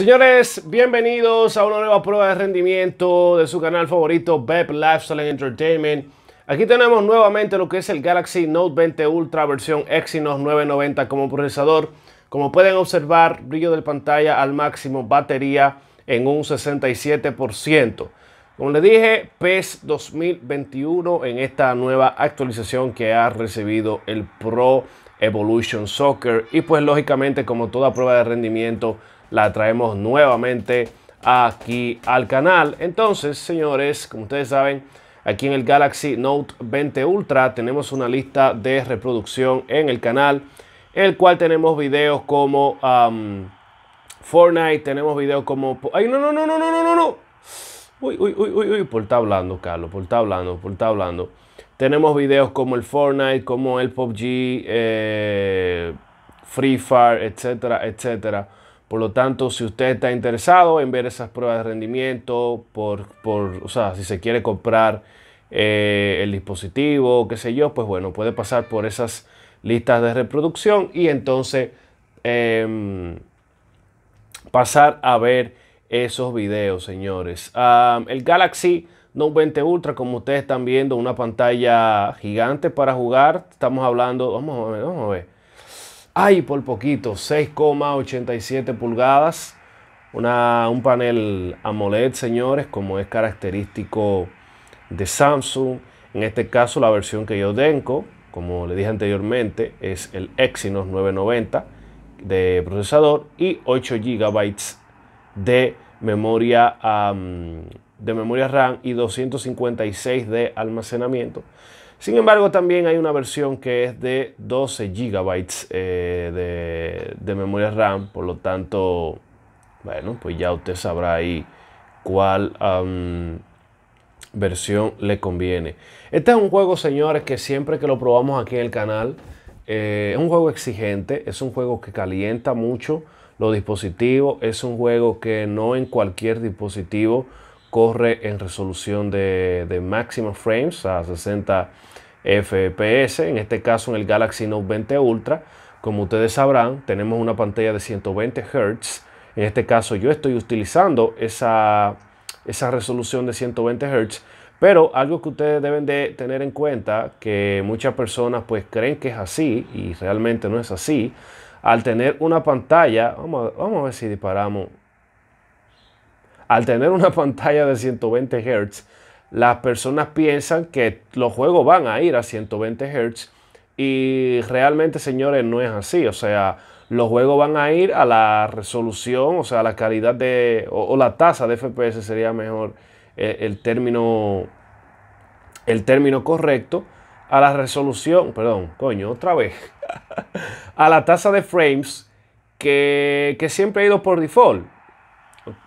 Señores, bienvenidos a una nueva prueba de rendimiento de su canal favorito, Beb Lifestyle Entertainment. Aquí tenemos nuevamente lo que es el Galaxy Note 20 Ultra versión Exynos 990 como procesador. Como pueden observar, brillo de pantalla al máximo, batería en un 67%. Como les dije, PES 2021 en esta nueva actualización que ha recibido el Pro Evolution Soccer. Y pues lógicamente, como toda prueba de rendimiento, la traemos nuevamente aquí al canal. Entonces, señores, como ustedes saben, aquí en el Galaxy Note 20 Ultra tenemos una lista de reproducción en el canal, el cual tenemos videos como Fortnite, tenemos videos como... ¡Ay, no, no, no, no, no, no, no! Uy, uy, uy, uy, uy, por estar hablando, Carlos, por estar hablando, por estar hablando. Tenemos videos como el Fortnite, como el PUBG, g eh, Free Fire, etcétera, etcétera. Por lo tanto, si usted está interesado en ver esas pruebas de rendimiento, por, o sea, si se quiere comprar eh, el dispositivo, qué sé yo, pues bueno, puede pasar por esas listas de reproducción y entonces em, pasar a ver esos videos, señores. el Galaxy Note 20 Ultra, como ustedes están viendo, una pantalla gigante para jugar. Estamos hablando, vamos a ver, vamos a ver ay, por poquito, 6,87 pulgadas. Una, un panel AMOLED, señores, como es característico de Samsung. En este caso, la versión que yo denco, como le dije anteriormente, es el Exynos 990 de procesador y 8 GB de memoria, de memoria RAM y 256 de almacenamiento. Sin embargo, también hay una versión que es de 12 GB eh, de, memoria RAM. Por lo tanto, bueno, pues ya usted sabrá ahí cuál versión le conviene. Este es un juego, señores, que siempre que lo probamos aquí en el canal, eh, es un juego exigente, es un juego que calienta mucho los dispositivos, es un juego que no en cualquier dispositivo corre en resolución de, de máxima frames a 60 FPS, en este caso en el Galaxy Note 20 Ultra. Como ustedes sabrán, tenemos una pantalla de 120 Hz. En este caso yo estoy utilizando esa, esa resolución de 120 Hz. Pero algo que ustedes deben de tener en cuenta, que muchas personas pues creen que es así y realmente no es así, al tener una pantalla, vamos vamos a ver si disparamos, al tener una pantalla de 120 Hz, las personas piensan que los juegos van a ir a 120 Hz y realmente, señores, no es así. O sea, los juegos van a ir a la resolución, o sea, la calidad de, o, la tasa de FPS sería mejor eh, el, término, el término correcto, a la resolución, perdón, coño, otra vez, a la tasa de frames que, que siempre ha ido por default.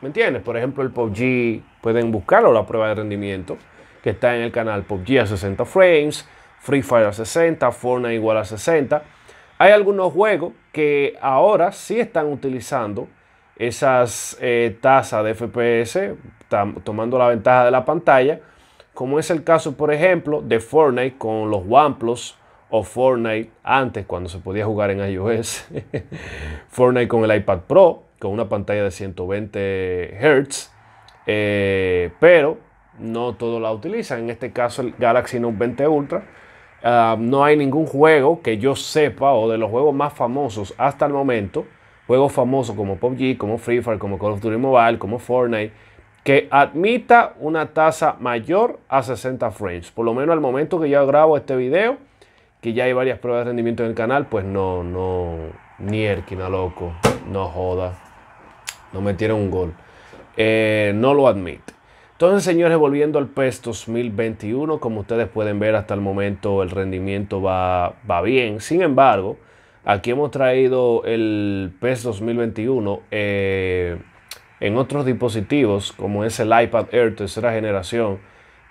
¿Me entiendes? Por ejemplo, el PUBG, pueden buscarlo, la prueba de rendimiento, que está en el canal PUBG a 60 frames, Free Fire a 60, Fortnite igual a 60. Hay algunos juegos que ahora sí están utilizando esas eh, tasas de FPS, tomando la ventaja de la pantalla, como es el caso, por ejemplo, de Fortnite con los OnePlus o Fortnite antes, cuando se podía jugar en iOS, Fortnite con el iPad Pro, con una pantalla de 120 Hz, eh, pero no todo la utilizan. En este caso, el Galaxy Note 20 Ultra. Ah, no hay ningún juego que yo sepa o de los juegos más famosos hasta el momento, juegos famosos como PUBG, como Free Fire, como Call of Duty Mobile, como Fortnite, que admita una tasa mayor a 60 frames. Por lo menos al momento que yo grabo este video, que ya hay varias pruebas de rendimiento en el canal, pues no, no, ni Erkina, loco, no joda. No metieron un gol. Eh, no lo admite. Entonces, señores, volviendo al PES 2021, como ustedes pueden ver hasta el momento el rendimiento va, va bien. Sin embargo, aquí hemos traído el PES 2021 eh, en otros dispositivos, como es el iPad Air tercera generación.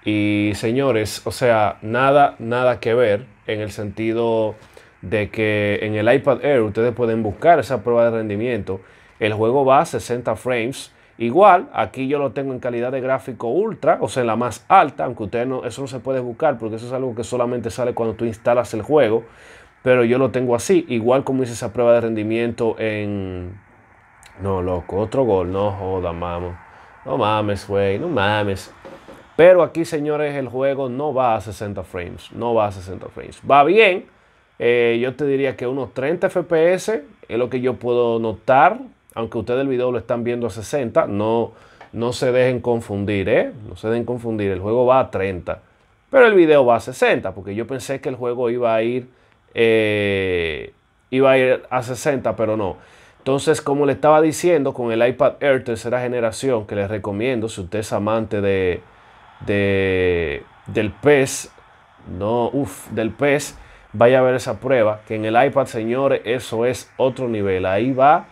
Y señores, o sea, nada, nada que ver en el sentido de que en el iPad Air ustedes pueden buscar esa prueba de rendimiento el juego va a 60 frames. Igual, aquí yo lo tengo en calidad de gráfico ultra, o sea, la más alta, aunque usted no, eso no se puede buscar porque eso es algo que solamente sale cuando tú instalas el juego, pero yo lo tengo así, igual como hice esa prueba de rendimiento en... No, loco, otro gol, no joda, mamo. No mames, güey, no mames. Pero aquí, señores, el juego no va a 60 frames, no va a 60 frames. Va bien, eh, yo te diría que unos 30 FPS es lo que yo puedo notar aunque ustedes el video lo están viendo a 60, no, no se dejen confundir, ¿eh? No se dejen confundir, el juego va a 30, pero el video va a 60, porque yo pensé que el juego iba a ir, eh, iba a, ir a 60, pero no. Entonces, como le estaba diciendo, con el iPad Air tercera generación, que les recomiendo, si usted es amante de, del PES, no, uff, del PES, vaya a ver esa prueba, que en el iPad, señores, eso es otro nivel. Ahí va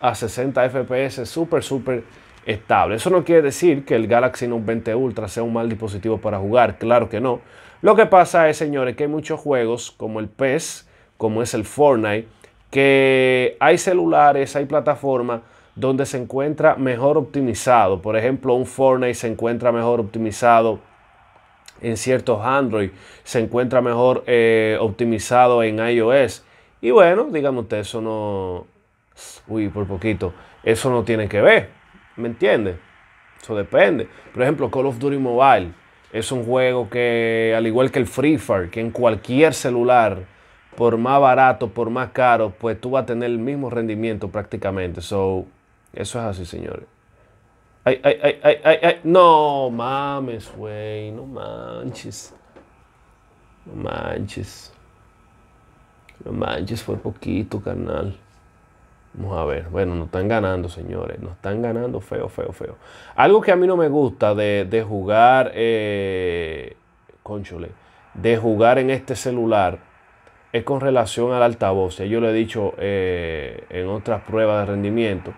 a 60 FPS súper, súper estable. Eso no quiere decir que el Galaxy Note 20 Ultra sea un mal dispositivo para jugar, claro que no. Lo que pasa es, señores, que hay muchos juegos como el PES, como es el Fortnite, que hay celulares, hay plataformas donde se encuentra mejor optimizado. Por ejemplo, un Fortnite se encuentra mejor optimizado en ciertos Android, se encuentra mejor eh, optimizado en iOS. Y bueno, digamos que eso no, uy, por poquito, eso no tiene que ver, ¿me entiendes? Eso depende. Por ejemplo, Call of Duty Mobile es un juego que, al igual que el Free Fire, que en cualquier celular, por más barato, por más caro, pues tú vas a tener el mismo rendimiento prácticamente. So, eso es así, señores. Ay, ay, ay, ay, ay, No mames, güey. No manches. No manches. No manches, por poquito, carnal. Vamos a ver. Bueno, nos están ganando, señores. Nos están ganando feo, feo, feo. Algo que a mí no me gusta de, jugar, eh, de jugar en este celular es con relación al altavoz. Yo lo he dicho eh, en otras pruebas de rendimiento.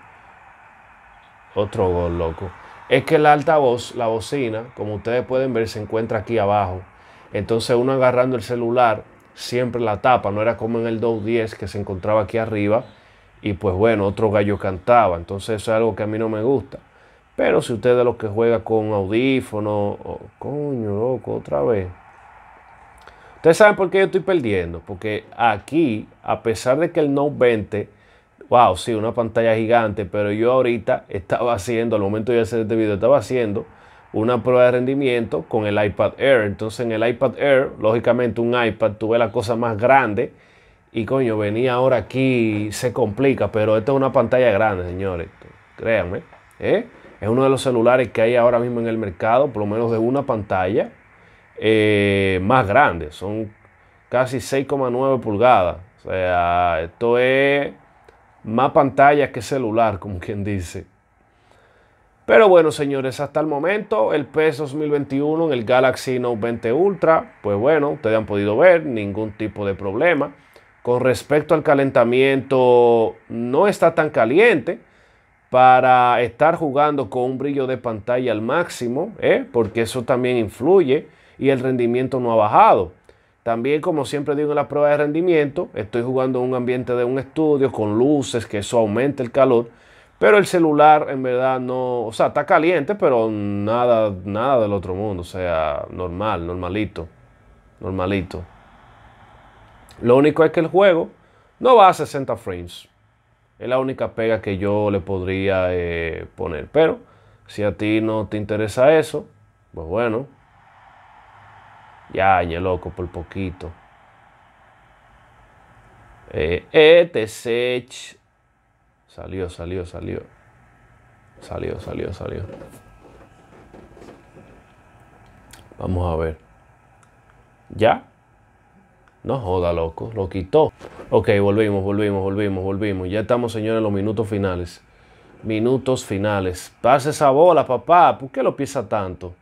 Otro gol, loco. Es que el altavoz, la bocina, como ustedes pueden ver, se encuentra aquí abajo. Entonces uno agarrando el celular siempre la tapa. No era como en el 210 que se encontraba aquí arriba y pues bueno, otro gallo cantaba. Entonces eso es algo que a mí no me gusta. Pero si usted de los que juega con audífono, coño, loco, otra vez. Ustedes saben por qué yo estoy perdiendo. Porque aquí, a pesar de que el Note 20, wow, sí, una pantalla gigante, pero yo ahorita estaba haciendo, al momento de hacer este video, estaba haciendo una prueba de rendimiento con el iPad Air. Entonces en el iPad Air, lógicamente un iPad, tuve la cosa más grande y coño, venía ahora aquí se complica, pero esto es una pantalla grande, señores. Créanme. ¿eh? Es uno de los celulares que hay ahora mismo en el mercado, por lo menos de una pantalla eh, más grande. Son casi 6,9 pulgadas. O sea, esto es más pantalla que celular, como quien dice. Pero bueno, señores, hasta el momento el PES 2021 en el Galaxy Note 20 Ultra, pues bueno, ustedes han podido ver ningún tipo de problema con respecto al calentamiento no está tan caliente para estar jugando con un brillo de pantalla al máximo, ¿eh? porque eso también influye y el rendimiento no ha bajado. También, como siempre digo en la prueba de rendimiento, estoy jugando en un ambiente de un estudio con luces, que eso aumenta el calor, pero el celular en verdad no, o sea, está caliente, pero nada, nada del otro mundo, o sea, normal, normalito, normalito. Lo único es que el juego no va a 60 frames. Es la única pega que yo le podría eh, poner. Pero si a ti no te interesa eso, pues bueno. Ya, ya loco, por poquito. Eh, este Salió, salió, salió. Salió, salió, salió. Vamos a ver. ¿Ya? No joda, loco, lo quitó. Ok, volvimos, volvimos, volvimos, volvimos. Ya estamos, señores, en los minutos finales. Minutos finales. Pase esa bola, papá. ¿Por qué lo pisa tanto?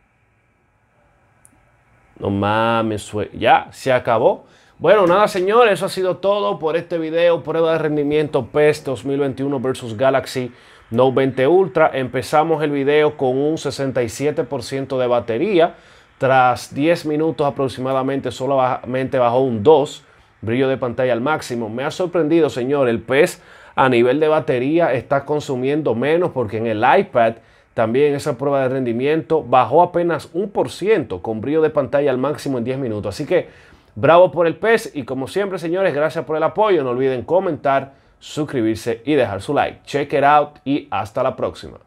No mames, ya, se acabó. Bueno, nada, señores, eso ha sido todo por este video. Prueba de rendimiento PES 2021 versus Galaxy Note 20 Ultra. Empezamos el video con un 67% de batería. Tras 10 minutos aproximadamente solamente bajó un 2, brillo de pantalla al máximo. Me ha sorprendido, señor, el pez a nivel de batería está consumiendo menos porque en el iPad también esa prueba de rendimiento bajó apenas un por ciento con brillo de pantalla al máximo en 10 minutos. Así que bravo por el pez. y como siempre, señores, gracias por el apoyo. No olviden comentar, suscribirse y dejar su like. Check it out y hasta la próxima.